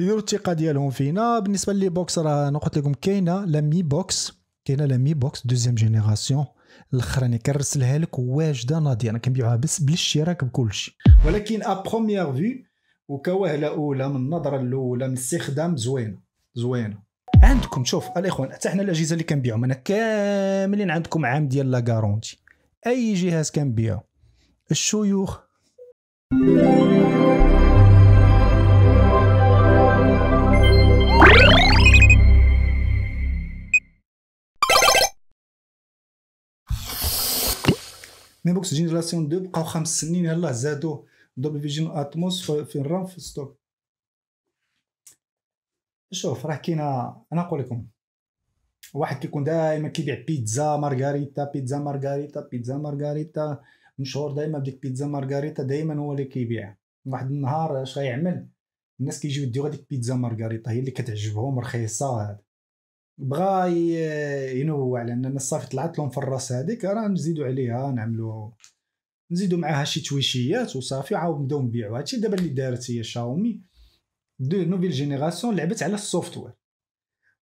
يديروا الثقه ديالهم فينا بالنسبه لي بوكس راه انا قلت لكم كاينه لا مي بوكس كاينه لا مي بوكس دوزيام جينيراسيون الاخراني كنرسلها لك واجده ناضيه انا كنبيعها بس بالاشتراك بكلشي ولكن ا بروميير فيو وكوهله اولى من النظره الاولى من الاستخدام زوينه زوينه عندكم شوف الاخوان حتى حنا الاجهزه اللي كنبيعهم انا كاملين عندكم عام ديال لا غارونتي اي جهاز كنبيعو الشيوخ مي بوكس جينيراسيون 2 بقاو خمس سنين هلا زادوه دوبل فيجن اتموس في الرام في ستوك شوف راه كاينه انا نقول لكم واحد كيكون دائما كيبيع بيتزا مارغاريتا بيتزا مارغاريتا بيتزا مارغاريتا مشهور دائما بديك بيتزا مارغاريتا دائما هو اللي كيبيع واحد النهار اش غيعمل الناس كيجيو يديو هذيك بيتزا مارغاريتا هي اللي كتعجبهم رخيصه بغا ينوع لان انا صافي طلعت لهم في الراس هذيك راه نزيدو عليها نعملو نزيدو معاها شي تويشيات وصافي عاود نبداو نبيعو هادشي دابا اللي دارت هي شاومي دو نوفيل جينيراسيون لعبت على السوفتوير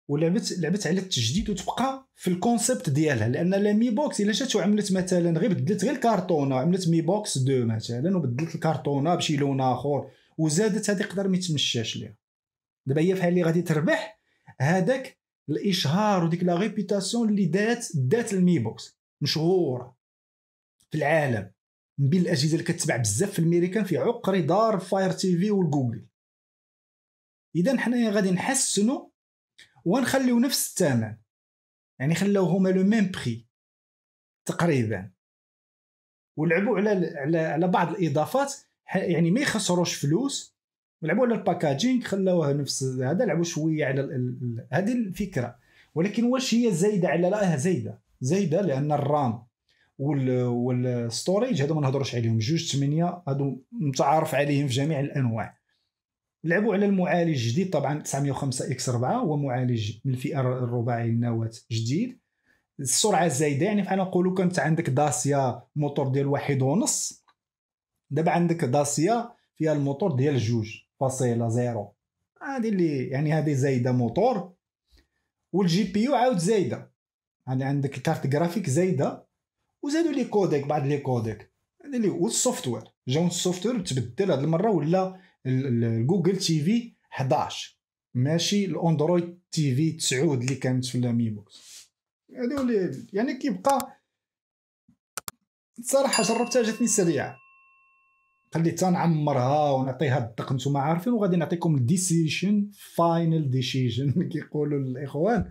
ولعبت لعبت على التجديد وتبقى في الكونسيبت ديالها لان لا مي بوكس الا جات وعملت مثلا غير بدلت غير الكارطونه عملت مي بوكس دو مثلا وبدلت الكارطونه بشي لون اخر وزادت هذه يقدر ما تمشاش ليها دابا هي فحال اللي غادي تربح هذاك الاشهار وديك لا ريبيتاسيون اللي دات دات المي بوكس مشهوره في العالم من بين الاجهزه اللي كتبع بزاف في الميريكان في عقر دار فاير تي في والجوجل اذا حنايا غادي نحسنوا ونخليو نفس الثمن يعني خلاو هما لو ميم بري تقريبا ولعبوا على على على بعض الاضافات يعني ما يخسروش فلوس لعبوا على الباكاجينغ خلاوه نفس هذا لعبوا شويه على هذه الفكره ولكن واش هي زايده على لا زايده زايده لان الرام والستوريج هادو ما نهضروش عليهم جوج ثمانية هادو متعارف عليهم في جميع الانواع لعبوا على المعالج الجديد طبعا 905 اكس 4 هو معالج من الفئه الرباعي النواة جديد السرعه زايده يعني بحال نقولوا كانت عندك داسيا موتور ديال واحد ونص دابا عندك داسيا فيها الموتور ديال جوج فاصلة زيرو هذه اللي يعني هذه زايدة موتور والجي بي يو عاود زايدة يعني عندك كارت جرافيك زايدة وزادوا لي كوديك بعض لي كوديك هذه اللي والسوفتوير جاون السوفتوير تبدل هذه المرة ولا جوجل تي في 11 ماشي الاندرويد تي في 9 اللي كانت في الامي بوكس هذو يعني كيبقى صراحة جربتها جاتني سريعة خليتها نعمرها ونعطيها الدق نتوما عارفين وغادي نعطيكم ديسيجن فاينل ديسيجن كيقولوا الاخوان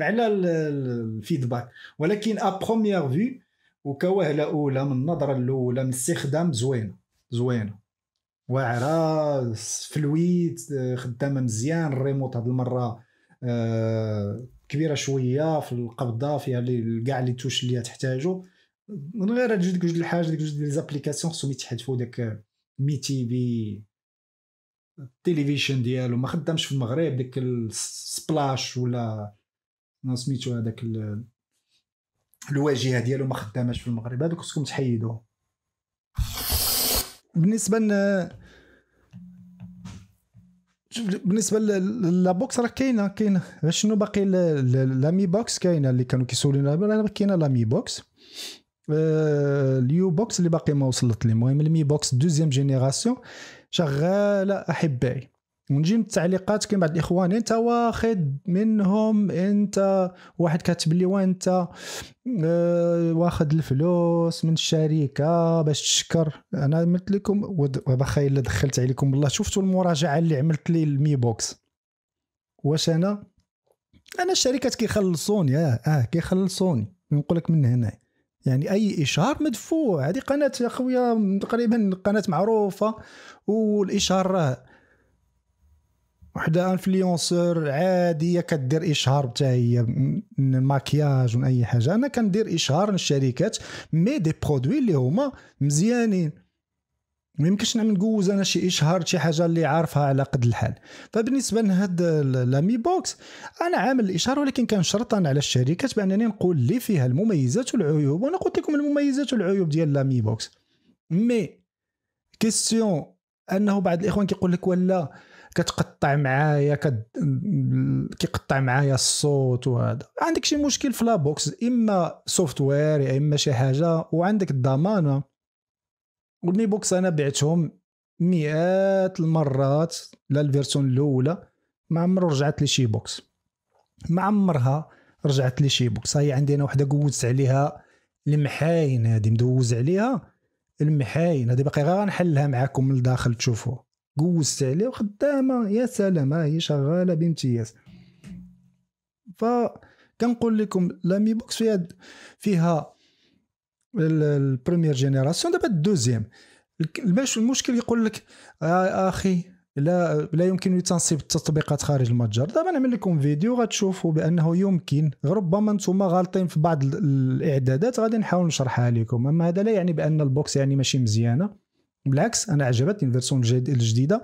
على الفيدباك ولكن ا بروميير في وكوهله اولى من النظره الاولى من الاستخدام زوينه زوينه واعره فلويد آه، خدامه مزيان الريموت هاد المره آه، كبيره شويه في القبضه فيها كاع لي توش اللي تحتاجو من غير هاد جوج الحاج ديك جوج ديال زابليكاسيون خصهم يتحذفوا داك آه، مي تي في التلفزيون ديالو ما خدامش في المغرب داك السبلاش ولا سميتو هذاك الواجهه ديالو ما خداماش في المغرب هذوك خصكم تحيدوه بالنسبه ل بالنسبه لا بوكس راه كاينه كاينه شنو باقي لا مي بوكس كاينه اللي كانوا كيسولونا راه كاينه لا مي بوكس اليو بوكس اللي باقي ما وصلت لي المهم المي بوكس دوزيام جينيراسيون شغاله احبائي ونجي من التعليقات كاين بعض الاخوان انت واخد منهم انت واحد كاتب لي وانت آه، واخد الفلوس من الشركه باش تشكر انا قلت لكم ودابا دخلت عليكم بالله شفتوا المراجعه اللي عملت لي المي بوكس واش انا انا الشركات كيخلصوني اه اه كيخلصوني نقول لك من هنا يعني اي اشهار مدفوع هذه قناه يا خويا تقريبا قناه معروفه والاشهار راه وحده انفلونسور عاديه كدير اشهار حتى هي من الماكياج ومن اي حاجه انا كندير اشهار للشركات مي دي برودوي اللي هما مزيانين ما يمكنش نعمل نجوز انا شي اشهار شي حاجه اللي عارفها على قد الحال فبالنسبه لهاد لامي بوكس انا عامل الاشهار ولكن كان شرطا على الشركات بانني نقول لي فيها المميزات والعيوب وانا قلت لكم المميزات والعيوب ديال لامي بوكس مي كيسيون انه بعض الاخوان كيقول لك ولا كتقطع معايا كد... كيقطع معايا الصوت وهذا عندك شي مشكل في لابوكس اما سوفت وير يا اما شي حاجه وعندك الضمانه والمي بوكس انا بعتهم مئات المرات للفيرسون الاولى ما عمر رجعت لي شي بوكس ما عمرها رجعت لي شي بوكس هي عندي انا وحده قوزت عليها المحاين هذه مدوز عليها المحاين هذه باقي غير نحلها معاكم من الداخل تشوفوا قوزت عليها وخدامه يا سلام هي شغاله بامتياز ف كنقول لكم مي بوكس فيها فيها البريمير جينيراسيون دابا الدوزيام المشكل يقول لك آه، اخي لا لا يمكن تنصيب التطبيقات خارج المتجر دابا نعمل لكم فيديو غتشوفوا بانه يمكن ربما نتوما غالطين في بعض الاعدادات غادي نحاول نشرحها لكم اما هذا لا يعني بان البوكس يعني ماشي مزيانه بالعكس انا عجبتني الفيرسون الجديده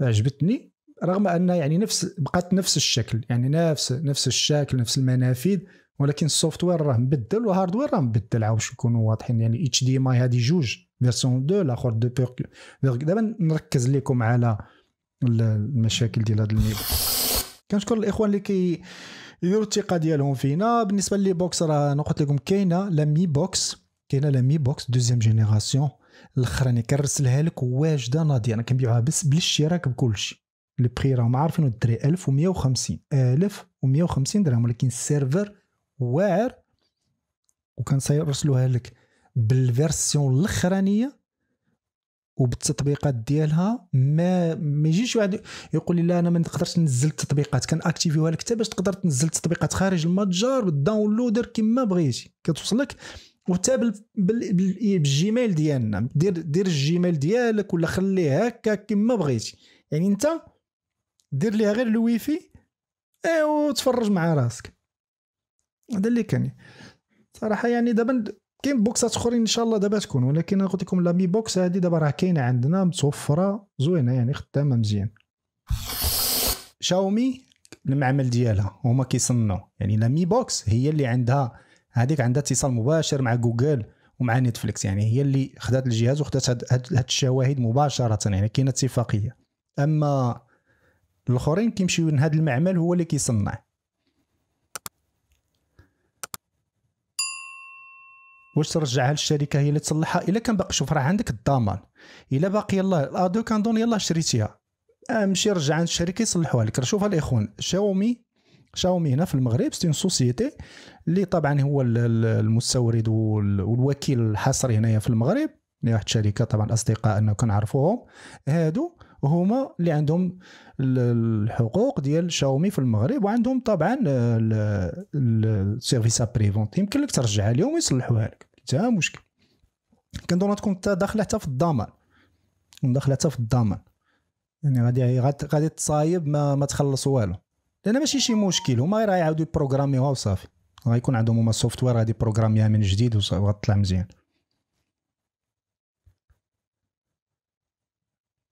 عجبتني رغم ان يعني نفس بقات نفس الشكل يعني نفس نفس الشكل نفس المنافذ ولكن السوفتوير راه مبدل والهاردوير راه مبدل عاود باش نكونوا واضحين يعني اتش دي ام اي هذه جوج فيرسون 2 الاخر دو بيغ دابا نركز لكم على المشاكل ديال هذا النيفو كنشكر الاخوان اللي كي يديروا الثقه ديالهم فينا بالنسبه لي بوكس راه انا قلت لكم كاينه لا مي بوكس كاينه لا مي بوكس دوزيام جينيراسيون الاخراني كنرسلها لك واجده ناضيه انا كنبيعها بس بالاشتراك بكلشي لي بري راهم عارفين الدري 1150 1150 درهم ولكن السيرفر واعر وكان سيرسلوها لك بالفيرسيون الاخرانيه وبالتطبيقات ديالها ما ما يجيش واحد يقول لي لا انا ما نقدرش ننزل التطبيقات كان اكتيفيوها لك حتى باش تقدر تنزل التطبيقات خارج المتجر والداونلودر كما بغيتي كتوصلك وحتى بالجيميل ديالنا دير دير الجيميل ديالك ولا خليه هكا كما بغيتي يعني انت دير ليها غير الويفي ايوا تفرج مع راسك هذا اللي كان صراحه يعني دابا كاين بوكسات اخرين ان شاء الله دابا تكون ولكن قلت لكم لا مي بوكس هذه دابا راه كاينه عندنا متوفره زوينه يعني خدامه مزيان شاومي المعمل ديالها هما كيصنعوا يعني لا مي بوكس هي اللي عندها هذيك عندها اتصال مباشر مع جوجل ومع نتفليكس يعني هي اللي خدات الجهاز وخدات هاد الشواهد مباشره يعني كاينه اتفاقيه اما الاخرين كيمشيو لهذا المعمل هو اللي كيصنع واش ترجعها للشركه هي اللي تصلحها الا كان باقي شوف راه عندك الضمان الا باقي يلاه الادو كاندون يلاه شريتيها امشي آه، رجع عند الشركه يصلحوها لك شوف الاخوان شاومي شاومي هنا في المغرب سي سوسيتي اللي طبعا هو المستورد والوكيل الحصري هنايا في المغرب واحد الشركه طبعا اصدقائنا كنعرفوهم هادو هما اللي عندهم الحقوق ديال شاومي في المغرب وعندهم طبعا السيرفيس بريفونت يمكن لك ترجعها لهم ويصلحوها لك حتى مشكل كنظن تكون حتى داخله حتى في الضمان داخله حتى في الضمان يعني غادي غادي تصايب ما, ما تخلص والو لان ماشي شي مشكل هما غير غيعاودوا يبروغراميوها وصافي غيكون عندهم هما السوفتوير غادي بروغراميها من جديد وغتطلع مزيان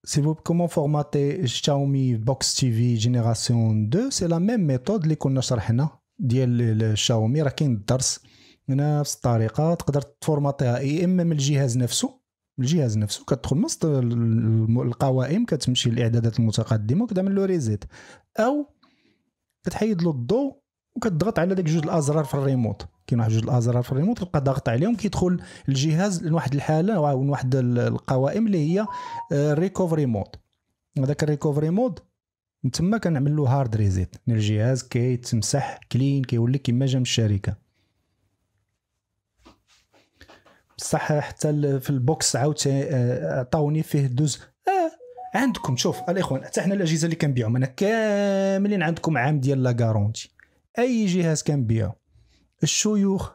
si vous comment formater Xiaomi Box TV génération 2 c'est la même méthode اللي كنا شرحنا ديال الشاومي راه كاين الدرس نفس الطريقه تقدر تفورماتيها اي اما من الجهاز نفسه الجهاز نفسه كتدخل نص القوائم كتمشي للاعدادات المتقدمه وكتعمل له ريزيت او كتحيد له الضوء وكتضغط على داك جوج الازرار في الريموت كاين واحد جوج الازرار في الريموت تلقى ضاغط عليهم كيدخل الجهاز لواحد الحاله لواحد القوائم اللي هي ريكوفري آه، مود هذاك الريكوفري مود من تما كنعمل له هارد ريزيت يعني الجهاز كيتمسح كلين كيولي كيما جا من الشركه بصح حتى في البوكس عاوتاني آه، عطاوني فيه دوز آه عندكم شوف الاخوان حتى حنا الاجهزه اللي كنبيعهم انا كاملين عندكم عام ديال لا كارونتي اي جهاز كنبيعو الشيوخ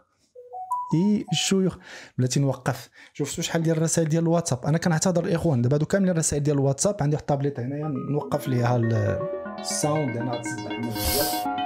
اي الشيوخ بلاتي نوقف شفتوا شحال ديال الرسائل ديال الواتساب انا كنعتذر الاخوان دابا هادو كاملين الرسائل ديال الواتساب عندي واحد الطابليط هنايا نوقف ليها الساوند انا غتصلح